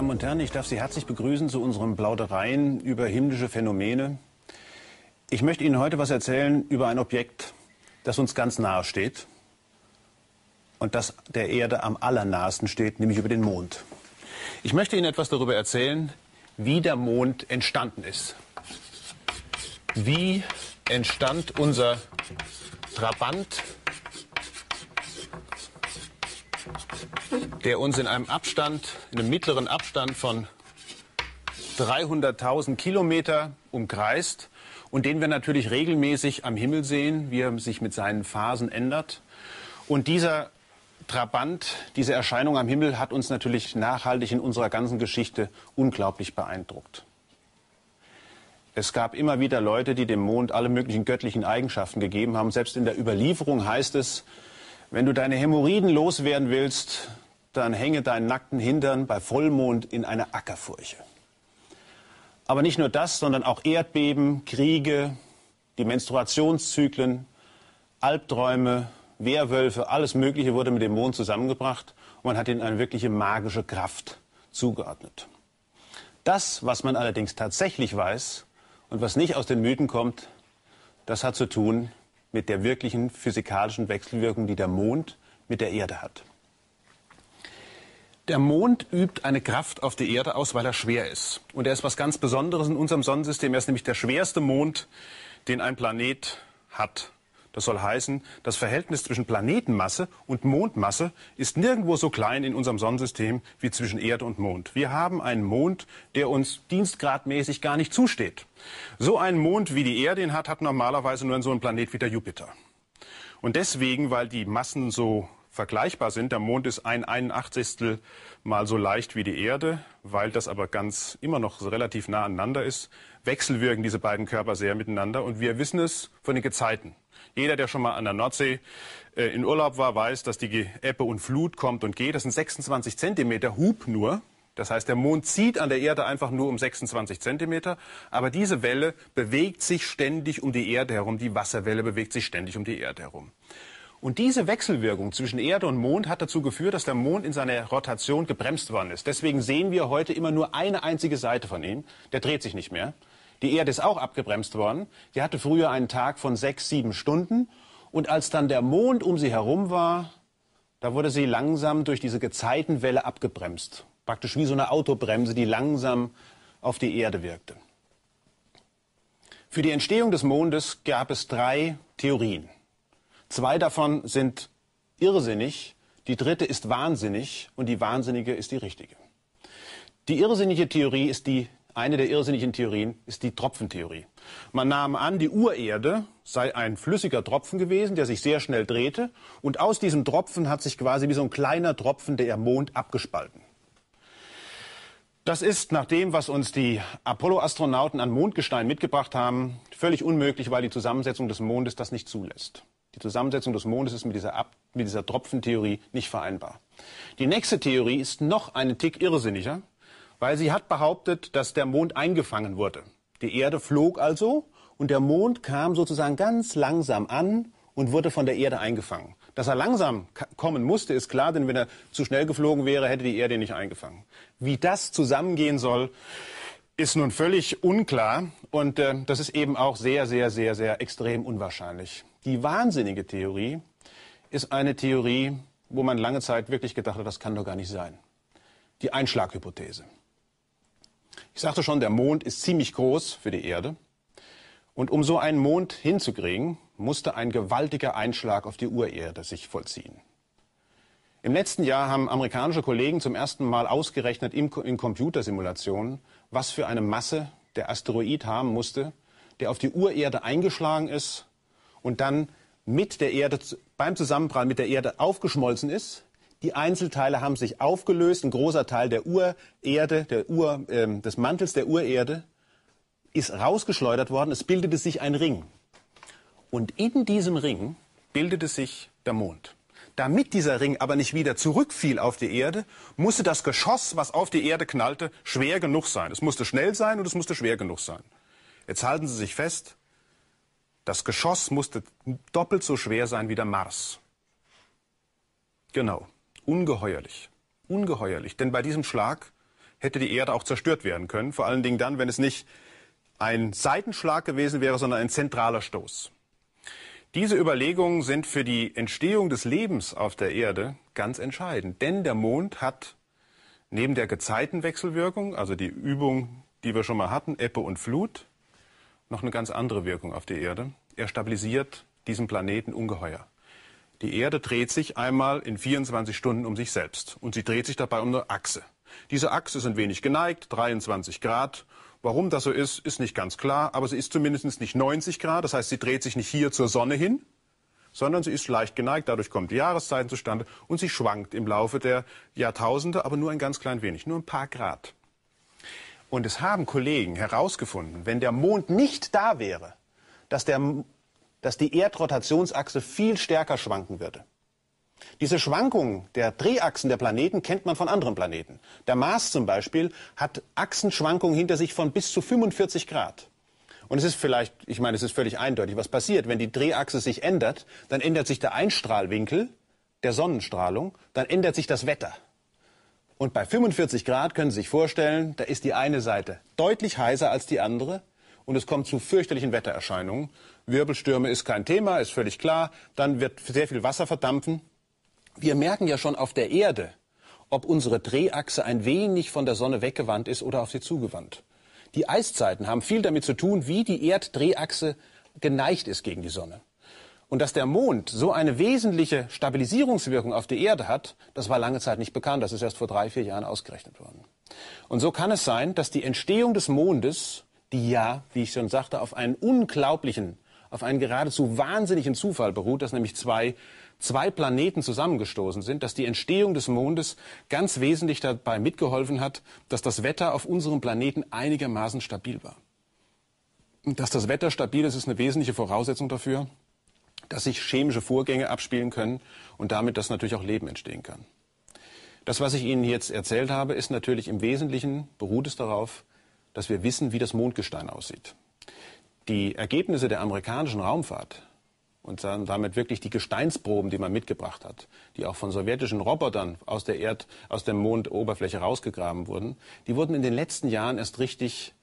Damen und Herren, ich darf Sie herzlich begrüßen zu unseren Plaudereien über himmlische Phänomene. Ich möchte Ihnen heute was erzählen über ein Objekt, das uns ganz nahe steht und das der Erde am allernahesten steht, nämlich über den Mond. Ich möchte Ihnen etwas darüber erzählen, wie der Mond entstanden ist. Wie entstand unser Trabant der uns in einem Abstand, in einem mittleren Abstand von 300.000 Kilometer umkreist und den wir natürlich regelmäßig am Himmel sehen, wie er sich mit seinen Phasen ändert. Und dieser Trabant, diese Erscheinung am Himmel hat uns natürlich nachhaltig in unserer ganzen Geschichte unglaublich beeindruckt. Es gab immer wieder Leute, die dem Mond alle möglichen göttlichen Eigenschaften gegeben haben. Selbst in der Überlieferung heißt es, wenn du deine Hämorrhoiden loswerden willst, dann hänge deinen nackten Hintern bei Vollmond in einer Ackerfurche. Aber nicht nur das, sondern auch Erdbeben, Kriege, die Menstruationszyklen, Albträume, Wehrwölfe, alles Mögliche wurde mit dem Mond zusammengebracht und man hat ihnen eine wirkliche magische Kraft zugeordnet. Das, was man allerdings tatsächlich weiß und was nicht aus den Mythen kommt, das hat zu tun mit der wirklichen physikalischen Wechselwirkung, die der Mond mit der Erde hat. Der Mond übt eine Kraft auf die Erde aus, weil er schwer ist. Und er ist was ganz Besonderes in unserem Sonnensystem. Er ist nämlich der schwerste Mond, den ein Planet hat. Das soll heißen, das Verhältnis zwischen Planetenmasse und Mondmasse ist nirgendwo so klein in unserem Sonnensystem wie zwischen Erde und Mond. Wir haben einen Mond, der uns dienstgradmäßig gar nicht zusteht. So einen Mond, wie die Erde ihn hat, hat normalerweise nur so ein Planet wie der Jupiter. Und deswegen, weil die Massen so vergleichbar sind. Der Mond ist ein 81. Mal so leicht wie die Erde, weil das aber ganz immer noch relativ nah aneinander ist, wechselwirken diese beiden Körper sehr miteinander und wir wissen es von den Gezeiten. Jeder, der schon mal an der Nordsee äh, in Urlaub war, weiß, dass die Ebbe und Flut kommt und geht. Das sind 26 Zentimeter Hub nur. Das heißt, der Mond zieht an der Erde einfach nur um 26 Zentimeter. Aber diese Welle bewegt sich ständig um die Erde herum. Die Wasserwelle bewegt sich ständig um die Erde herum. Und diese Wechselwirkung zwischen Erde und Mond hat dazu geführt, dass der Mond in seiner Rotation gebremst worden ist. Deswegen sehen wir heute immer nur eine einzige Seite von ihm. Der dreht sich nicht mehr. Die Erde ist auch abgebremst worden. Sie hatte früher einen Tag von sechs, sieben Stunden. Und als dann der Mond um sie herum war, da wurde sie langsam durch diese Gezeitenwelle abgebremst. Praktisch wie so eine Autobremse, die langsam auf die Erde wirkte. Für die Entstehung des Mondes gab es drei Theorien. Zwei davon sind irrsinnig, die dritte ist wahnsinnig und die wahnsinnige ist die richtige. Die irrsinnige Theorie ist die, eine der irrsinnigen Theorien ist die Tropfentheorie. Man nahm an, die Urerde sei ein flüssiger Tropfen gewesen, der sich sehr schnell drehte und aus diesem Tropfen hat sich quasi wie so ein kleiner Tropfen der Mond abgespalten. Das ist nach dem, was uns die Apollo-Astronauten an Mondgestein mitgebracht haben, völlig unmöglich, weil die Zusammensetzung des Mondes das nicht zulässt. Die Zusammensetzung des Mondes ist mit dieser, Ab mit dieser Tropfentheorie nicht vereinbar. Die nächste Theorie ist noch einen Tick irrsinniger, weil sie hat behauptet, dass der Mond eingefangen wurde. Die Erde flog also und der Mond kam sozusagen ganz langsam an und wurde von der Erde eingefangen. Dass er langsam kommen musste, ist klar, denn wenn er zu schnell geflogen wäre, hätte die Erde ihn nicht eingefangen. Wie das zusammengehen soll, ist nun völlig unklar und äh, das ist eben auch sehr, sehr, sehr, sehr extrem unwahrscheinlich. Die wahnsinnige Theorie ist eine Theorie, wo man lange Zeit wirklich gedacht hat, das kann doch gar nicht sein. Die Einschlaghypothese. Ich sagte schon, der Mond ist ziemlich groß für die Erde. Und um so einen Mond hinzukriegen, musste ein gewaltiger Einschlag auf die Urerde sich vollziehen. Im letzten Jahr haben amerikanische Kollegen zum ersten Mal ausgerechnet in Computersimulationen, was für eine Masse der Asteroid haben musste, der auf die Urerde eingeschlagen ist und dann mit der Erde, beim Zusammenprall mit der Erde aufgeschmolzen ist. Die Einzelteile haben sich aufgelöst. Ein großer Teil der Urerde, der Ur, äh, des Mantels der Urerde ist rausgeschleudert worden. Es bildete sich ein Ring. Und in diesem Ring bildete sich der Mond. Damit dieser Ring aber nicht wieder zurückfiel auf die Erde, musste das Geschoss, was auf die Erde knallte, schwer genug sein. Es musste schnell sein und es musste schwer genug sein. Jetzt halten Sie sich fest, das Geschoss musste doppelt so schwer sein wie der Mars. Genau, ungeheuerlich, ungeheuerlich. Denn bei diesem Schlag hätte die Erde auch zerstört werden können. Vor allen Dingen dann, wenn es nicht ein Seitenschlag gewesen wäre, sondern ein zentraler Stoß. Diese Überlegungen sind für die Entstehung des Lebens auf der Erde ganz entscheidend. Denn der Mond hat neben der Gezeitenwechselwirkung, also die Übung, die wir schon mal hatten, Ebbe und Flut, noch eine ganz andere Wirkung auf die Erde. Er stabilisiert diesen Planeten ungeheuer. Die Erde dreht sich einmal in 24 Stunden um sich selbst und sie dreht sich dabei um eine Achse. Diese Achse ist ein wenig geneigt, 23 Grad. Warum das so ist, ist nicht ganz klar, aber sie ist zumindest nicht 90 Grad, das heißt, sie dreht sich nicht hier zur Sonne hin, sondern sie ist leicht geneigt, dadurch kommen die Jahreszeiten zustande und sie schwankt im Laufe der Jahrtausende, aber nur ein ganz klein wenig, nur ein paar Grad. Und es haben Kollegen herausgefunden, wenn der Mond nicht da wäre, dass, der, dass die Erdrotationsachse viel stärker schwanken würde. Diese Schwankungen der Drehachsen der Planeten kennt man von anderen Planeten. Der Mars zum Beispiel hat Achsenschwankungen hinter sich von bis zu 45 Grad. Und es ist vielleicht, ich meine, es ist völlig eindeutig, was passiert. Wenn die Drehachse sich ändert, dann ändert sich der Einstrahlwinkel der Sonnenstrahlung, dann ändert sich das Wetter. Und bei 45 Grad können Sie sich vorstellen, da ist die eine Seite deutlich heißer als die andere und es kommt zu fürchterlichen Wettererscheinungen. Wirbelstürme ist kein Thema, ist völlig klar. Dann wird sehr viel Wasser verdampfen. Wir merken ja schon auf der Erde, ob unsere Drehachse ein wenig von der Sonne weggewandt ist oder auf sie zugewandt. Die Eiszeiten haben viel damit zu tun, wie die Erddrehachse geneigt ist gegen die Sonne. Und dass der Mond so eine wesentliche Stabilisierungswirkung auf die Erde hat, das war lange Zeit nicht bekannt. Das ist erst vor drei, vier Jahren ausgerechnet worden. Und so kann es sein, dass die Entstehung des Mondes die ja, wie ich schon sagte, auf einen unglaublichen, auf einen geradezu wahnsinnigen Zufall beruht, dass nämlich zwei, zwei Planeten zusammengestoßen sind, dass die Entstehung des Mondes ganz wesentlich dabei mitgeholfen hat, dass das Wetter auf unserem Planeten einigermaßen stabil war. Und dass das Wetter stabil ist, ist eine wesentliche Voraussetzung dafür, dass sich chemische Vorgänge abspielen können und damit, dass natürlich auch Leben entstehen kann. Das, was ich Ihnen jetzt erzählt habe, ist natürlich im Wesentlichen, beruht es darauf, dass wir wissen, wie das Mondgestein aussieht. Die Ergebnisse der amerikanischen Raumfahrt und damit wirklich die Gesteinsproben, die man mitgebracht hat, die auch von sowjetischen Robotern aus der Erd, aus der Mondoberfläche rausgegraben wurden, die wurden in den letzten Jahren erst richtig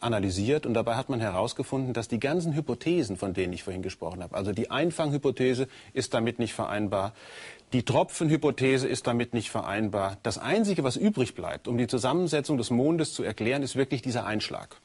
analysiert und dabei hat man herausgefunden, dass die ganzen Hypothesen, von denen ich vorhin gesprochen habe, also die Einfanghypothese ist damit nicht vereinbar, die Tropfenhypothese ist damit nicht vereinbar. Das Einzige, was übrig bleibt, um die Zusammensetzung des Mondes zu erklären, ist wirklich dieser Einschlag.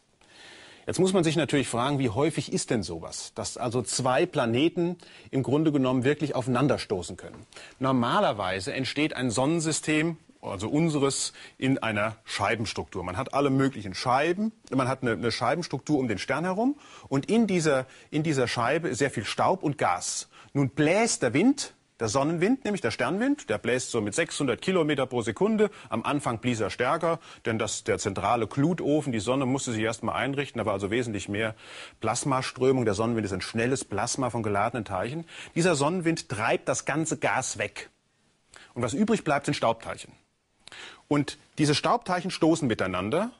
Jetzt muss man sich natürlich fragen, wie häufig ist denn sowas, dass also zwei Planeten im Grunde genommen wirklich aufeinanderstoßen können. Normalerweise entsteht ein Sonnensystem, also unseres, in einer Scheibenstruktur. Man hat alle möglichen Scheiben, man hat eine, eine Scheibenstruktur um den Stern herum und in dieser, in dieser Scheibe ist sehr viel Staub und Gas. Nun bläst der Wind der Sonnenwind, nämlich der Sternwind, der bläst so mit 600 Kilometer pro Sekunde. Am Anfang blies er stärker, denn das, der zentrale Glutofen, die Sonne musste sich erstmal einrichten. Da war also wesentlich mehr Plasmaströmung. Der Sonnenwind ist ein schnelles Plasma von geladenen Teilchen. Dieser Sonnenwind treibt das ganze Gas weg. Und was übrig bleibt, sind Staubteilchen. Und diese Staubteilchen stoßen miteinander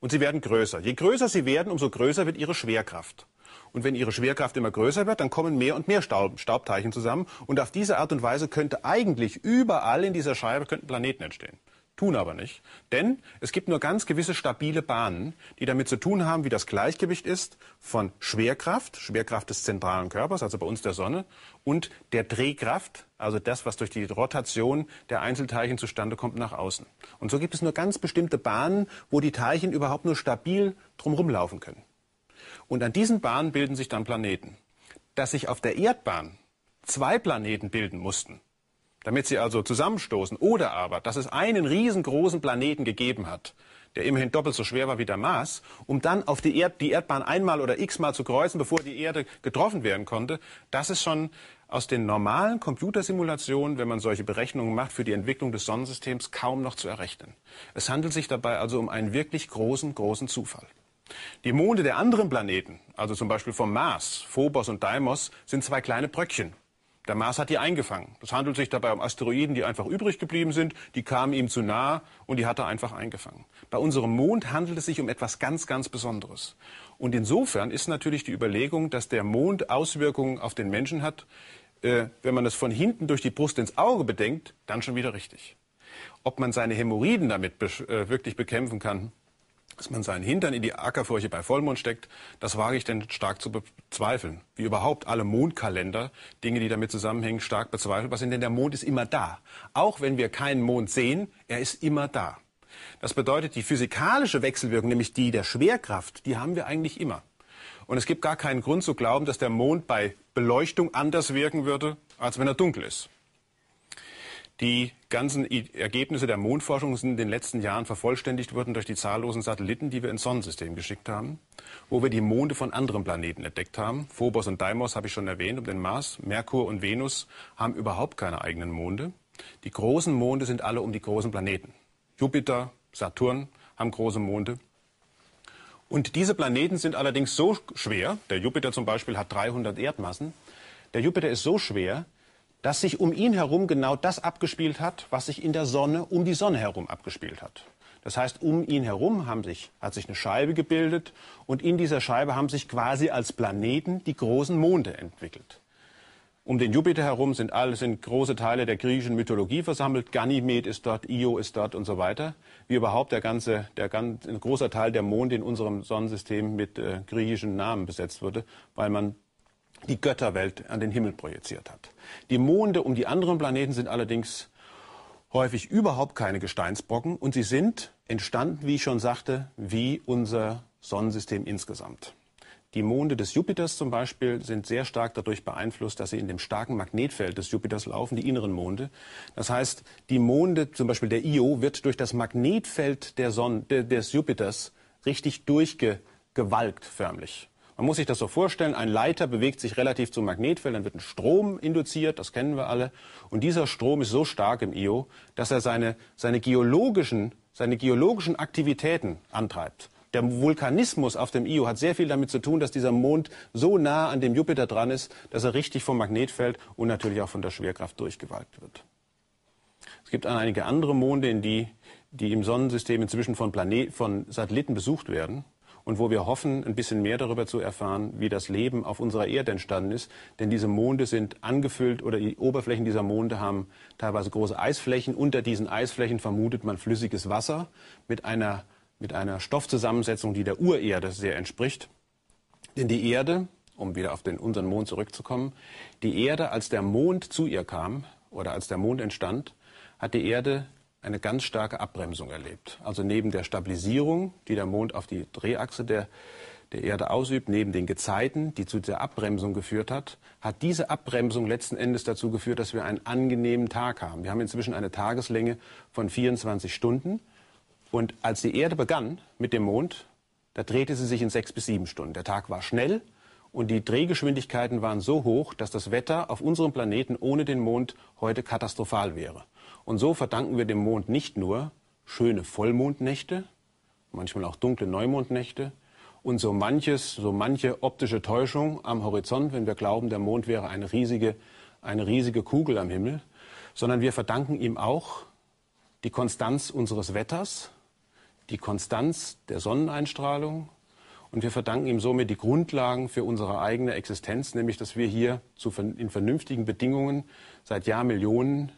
und sie werden größer. Je größer sie werden, umso größer wird ihre Schwerkraft. Und wenn ihre Schwerkraft immer größer wird, dann kommen mehr und mehr Staub, Staubteilchen zusammen. Und auf diese Art und Weise könnte eigentlich überall in dieser Scheibe könnten Planeten entstehen. Tun aber nicht. Denn es gibt nur ganz gewisse stabile Bahnen, die damit zu tun haben, wie das Gleichgewicht ist von Schwerkraft, Schwerkraft des zentralen Körpers, also bei uns der Sonne, und der Drehkraft, also das, was durch die Rotation der Einzelteilchen zustande kommt, nach außen. Und so gibt es nur ganz bestimmte Bahnen, wo die Teilchen überhaupt nur stabil drumherum laufen können. Und an diesen Bahnen bilden sich dann Planeten. Dass sich auf der Erdbahn zwei Planeten bilden mussten, damit sie also zusammenstoßen, oder aber, dass es einen riesengroßen Planeten gegeben hat, der immerhin doppelt so schwer war wie der Mars, um dann auf die, Erd die Erdbahn einmal oder x-mal zu kreuzen, bevor die Erde getroffen werden konnte, das ist schon aus den normalen Computersimulationen, wenn man solche Berechnungen macht, für die Entwicklung des Sonnensystems kaum noch zu errechnen. Es handelt sich dabei also um einen wirklich großen, großen Zufall. Die Monde der anderen Planeten, also zum Beispiel vom Mars, Phobos und Deimos, sind zwei kleine Bröckchen. Der Mars hat die eingefangen. Es handelt sich dabei um Asteroiden, die einfach übrig geblieben sind, die kamen ihm zu nah und die hat er einfach eingefangen. Bei unserem Mond handelt es sich um etwas ganz, ganz Besonderes. Und insofern ist natürlich die Überlegung, dass der Mond Auswirkungen auf den Menschen hat, äh, wenn man es von hinten durch die Brust ins Auge bedenkt, dann schon wieder richtig. Ob man seine Hämorrhoiden damit be äh, wirklich bekämpfen kann, dass man seinen Hintern in die Ackerfurche bei Vollmond steckt, das wage ich denn stark zu bezweifeln. Wie überhaupt alle Mondkalender, Dinge, die damit zusammenhängen, stark bezweifelt. Was denn, denn der Mond ist immer da. Auch wenn wir keinen Mond sehen, er ist immer da. Das bedeutet, die physikalische Wechselwirkung, nämlich die der Schwerkraft, die haben wir eigentlich immer. Und es gibt gar keinen Grund zu glauben, dass der Mond bei Beleuchtung anders wirken würde, als wenn er dunkel ist. Die ganzen Ergebnisse der Mondforschung sind in den letzten Jahren vervollständigt worden durch die zahllosen Satelliten, die wir ins Sonnensystem geschickt haben, wo wir die Monde von anderen Planeten entdeckt haben. Phobos und Deimos habe ich schon erwähnt, um den Mars. Merkur und Venus haben überhaupt keine eigenen Monde. Die großen Monde sind alle um die großen Planeten. Jupiter, Saturn haben große Monde. Und diese Planeten sind allerdings so schwer, der Jupiter zum Beispiel hat 300 Erdmassen, der Jupiter ist so schwer, dass sich um ihn herum genau das abgespielt hat, was sich in der Sonne um die Sonne herum abgespielt hat. Das heißt, um ihn herum sich, hat sich eine Scheibe gebildet und in dieser Scheibe haben sich quasi als Planeten die großen Monde entwickelt. Um den Jupiter herum sind, alle, sind große Teile der griechischen Mythologie versammelt. Ganymed ist dort, Io ist dort und so weiter. Wie überhaupt der ganze, der ganz, ein großer Teil der Monde in unserem Sonnensystem mit äh, griechischen Namen besetzt wurde, weil man die Götterwelt an den Himmel projiziert hat. Die Monde um die anderen Planeten sind allerdings häufig überhaupt keine Gesteinsbrocken und sie sind entstanden, wie ich schon sagte, wie unser Sonnensystem insgesamt. Die Monde des Jupiters zum Beispiel sind sehr stark dadurch beeinflusst, dass sie in dem starken Magnetfeld des Jupiters laufen, die inneren Monde. Das heißt, die Monde, zum Beispiel der Io, wird durch das Magnetfeld der Sonne, des Jupiters richtig durchgewalkt förmlich. Man muss sich das so vorstellen, ein Leiter bewegt sich relativ zum Magnetfeld, dann wird ein Strom induziert, das kennen wir alle. Und dieser Strom ist so stark im Io, dass er seine, seine, geologischen, seine geologischen Aktivitäten antreibt. Der Vulkanismus auf dem Io hat sehr viel damit zu tun, dass dieser Mond so nah an dem Jupiter dran ist, dass er richtig vom Magnetfeld und natürlich auch von der Schwerkraft durchgewalkt wird. Es gibt einige andere Monde, in die, die im Sonnensystem inzwischen von, Planet, von Satelliten besucht werden und wo wir hoffen, ein bisschen mehr darüber zu erfahren, wie das Leben auf unserer Erde entstanden ist. Denn diese Monde sind angefüllt oder die Oberflächen dieser Monde haben teilweise große Eisflächen. Unter diesen Eisflächen vermutet man flüssiges Wasser mit einer, mit einer Stoffzusammensetzung, die der Urerde sehr entspricht. Denn die Erde, um wieder auf den, unseren Mond zurückzukommen, die Erde, als der Mond zu ihr kam oder als der Mond entstand, hat die Erde eine ganz starke Abbremsung erlebt. Also neben der Stabilisierung, die der Mond auf die Drehachse der, der Erde ausübt, neben den Gezeiten, die zu dieser Abbremsung geführt hat, hat diese Abbremsung letzten Endes dazu geführt, dass wir einen angenehmen Tag haben. Wir haben inzwischen eine Tageslänge von 24 Stunden. Und als die Erde begann mit dem Mond, da drehte sie sich in sechs bis sieben Stunden. Der Tag war schnell und die Drehgeschwindigkeiten waren so hoch, dass das Wetter auf unserem Planeten ohne den Mond heute katastrophal wäre. Und so verdanken wir dem Mond nicht nur schöne Vollmondnächte, manchmal auch dunkle Neumondnächte und so manches, so manche optische Täuschung am Horizont, wenn wir glauben, der Mond wäre eine riesige, eine riesige Kugel am Himmel, sondern wir verdanken ihm auch die Konstanz unseres Wetters, die Konstanz der Sonneneinstrahlung und wir verdanken ihm somit die Grundlagen für unsere eigene Existenz, nämlich dass wir hier in vernünftigen Bedingungen seit Jahrmillionen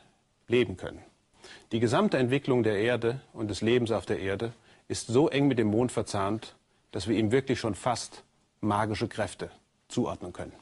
leben können. Die gesamte Entwicklung der Erde und des Lebens auf der Erde ist so eng mit dem Mond verzahnt, dass wir ihm wirklich schon fast magische Kräfte zuordnen können.